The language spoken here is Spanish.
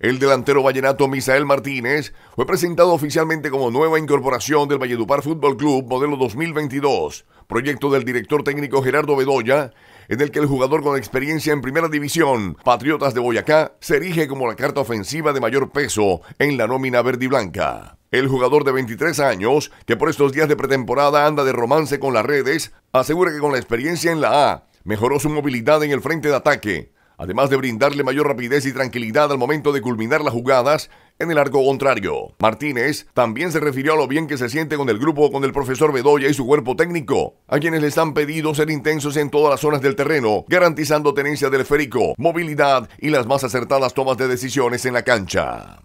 El delantero vallenato Misael Martínez fue presentado oficialmente como nueva incorporación del Valledupar Fútbol Club modelo 2022, proyecto del director técnico Gerardo Bedoya, en el que el jugador con experiencia en primera división, Patriotas de Boyacá, se erige como la carta ofensiva de mayor peso en la nómina verde y blanca. El jugador de 23 años, que por estos días de pretemporada anda de romance con las redes, asegura que con la experiencia en la A, mejoró su movilidad en el frente de ataque, además de brindarle mayor rapidez y tranquilidad al momento de culminar las jugadas en el arco contrario. Martínez también se refirió a lo bien que se siente con el grupo con el profesor Bedoya y su cuerpo técnico, a quienes les han pedido ser intensos en todas las zonas del terreno, garantizando tenencia del esférico, movilidad y las más acertadas tomas de decisiones en la cancha.